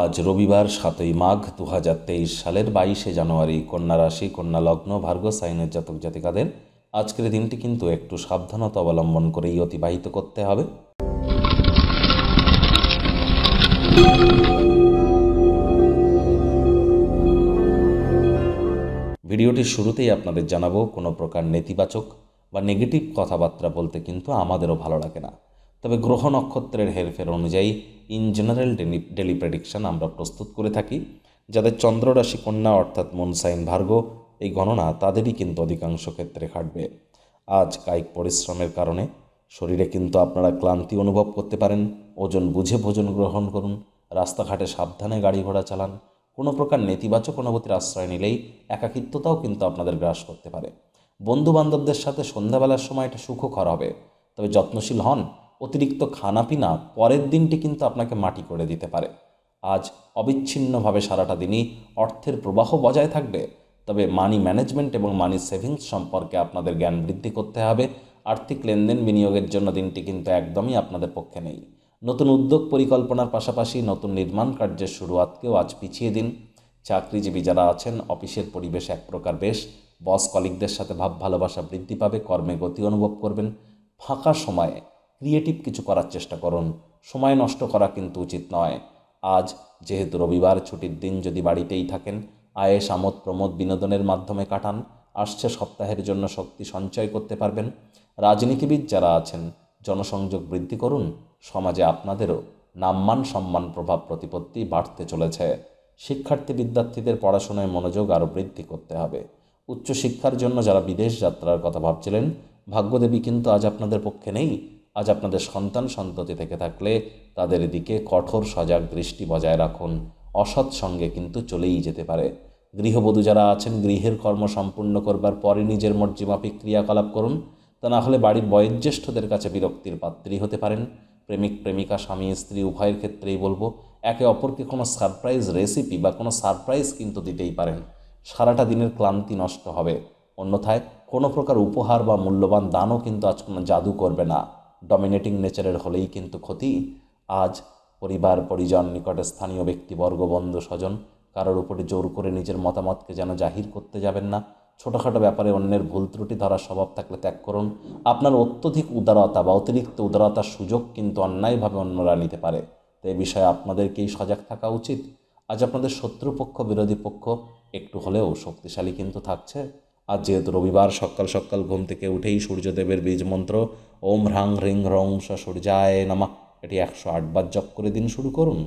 আজ রবিবার সাতই মাঘ দু সালের বাইশে জানুয়ারি কন্যা রাশি কন্যা লগ্ন ভার্গ সাইনের জাতক জাতিকাদের আজকের দিনটি কিন্তু একটু সাবধানতা অবলম্বন করেই অতিবাহিত করতে হবে ভিডিওটির শুরুতেই আপনাদের জানাবো কোনো প্রকার নেতিবাচক বা নেগেটিভ কথাবার্তা বলতে কিন্তু আমাদেরও ভালো লাগে না তবে গ্রহ নক্ষত্রের হেরফের অনুযায়ী ইন জেনারেল ডেলি প্রেডিকশান আমরা প্রস্তুত করে থাকি যাদের চন্দ্ররাশি কন্যা অর্থাৎ মনসাইন ভার্গ এই গণনা তাদেরই কিন্তু অধিকাংশ ক্ষেত্রে খাটবে আজ কায়িক পরিশ্রমের কারণে শরীরে কিন্তু আপনারা ক্লান্তি অনুভব করতে পারেন ওজন বুঝে ভোজন গ্রহণ করুন রাস্তাঘাটে সাবধানে গাড়ি ঘোড়া চালান কোনো প্রকার নেতিবাচক অনুভূতির আশ্রয় নিলেই একাকিত্বতাও কিন্তু আপনাদের গ্রাস করতে পারে বন্ধু বান্ধবদের সাথে সন্ধ্যাবেলার সময় এটা সুখকর হবে তবে যত্নশীল হন অতিরিক্ত খানাপিনা পরের দিনটি কিন্তু আপনাকে মাটি করে দিতে পারে আজ অবিচ্ছিন্নভাবে সারাটা দিনই অর্থের প্রবাহ বজায় থাকবে তবে মানি ম্যানেজমেন্ট এবং মানি সেভিংস সম্পর্কে আপনাদের জ্ঞান বৃদ্ধি করতে হবে আর্থিক লেনদেন বিনিয়োগের জন্য দিনটি কিন্তু একদমই আপনাদের পক্ষে নেই নতুন উদ্যোগ পরিকল্পনার পাশাপাশি নতুন নির্মাণ কার্যের শুরুয়াতকেও আজ পিছিয়ে দিন চাকরিজীবী যারা আছেন অফিসের পরিবেশ এক প্রকার বেশ বস কলিগদের সাথে ভাব ভালোবাসা বৃদ্ধি পাবে কর্মে গতি অনুভব করবেন ফাঁকা সময়ে ক্রিয়েটিভ কিছু করার চেষ্টা করুন সময় নষ্ট করা কিন্তু উচিত নয় আজ যেহেতু রবিবার ছুটির দিন যদি বাড়িতেই থাকেন আয়েস আমোদ প্রমোদ বিনোদনের মাধ্যমে কাটান আসছে সপ্তাহের জন্য শক্তি সঞ্চয় করতে পারবেন রাজনীতিবিদ যারা আছেন জনসংযোগ বৃদ্ধি করুন সমাজে আপনাদেরও নাম্মান সম্মান প্রভাব প্রতিপত্তি বাড়তে চলেছে শিক্ষার্থী বিদ্যার্থীদের পড়াশোনায় মনোযোগ আরও বৃদ্ধি করতে হবে উচ্চশিক্ষার জন্য যারা বিদেশ যাত্রার কথা ভাবছিলেন ভাগ্যদেবী কিন্তু আজ আপনাদের পক্ষে নেই আজ আপনাদের সন্তান সন্ততি থেকে থাকলে তাদের দিকে কঠোর সজাগ দৃষ্টি বজায় রাখুন অসৎ সঙ্গে কিন্তু চলেই যেতে পারে গৃহবধূ যারা আছেন গৃহের কর্ম সম্পূর্ণ করবার পরে নিজের মর্জিমাফিক ক্রিয়াকলাপ করুন তা না হলে বাড়ির বয়োজ্যেষ্ঠদের কাছে বিরক্তির পাত্রী হতে পারেন প্রেমিক প্রেমিকা স্বামী স্ত্রী উভয়ের ক্ষেত্রেই বলবো একে অপরকে কোনো সারপ্রাইজ রেসিপি বা কোনো সারপ্রাইজ কিন্তু দিতেই পারেন সারাটা দিনের ক্লান্তি নষ্ট হবে অন্যথায় কোনো প্রকার উপহার বা মূল্যবান দানও কিন্তু আজ কোনো জাদু করবে না ডমিনেটিং নেচারের হলেই কিন্তু ক্ষতি আজ পরিবার পরিজন নিকটে স্থানীয় ব্যক্তিবর্গ বন্ধু স্বজন কারোর উপরে জোর করে নিজের মতামতকে যেন জাহির করতে যাবেন না ছোটোখাটো ব্যাপারে অন্যের ভুল ত্রুটি ধরার স্বভাব থাকলে ত্যাগ করুন আপনার অত্যধিক উদারতা বা অতিরিক্ত উদারতার সুযোগ কিন্তু অন্যায়ভাবে অন্যরা নিতে পারে তো এ বিষয়ে আপনাদেরকেই সজাগ থাকা উচিত আজ আপনাদের শত্রুপক্ষ বিরোধী পক্ষ একটু হলেও শক্তিশালী কিন্তু থাকছে আজ যেহেতু রবিবার সকাল সকাল ঘুম থেকে উঠেই সূর্যদেবের বীজ মন্ত্র ওম হ্রাং হ্রিং হ্রং স সূর্যায় নামা এটি একশো আটবার জপ করে দিন শুরু করুন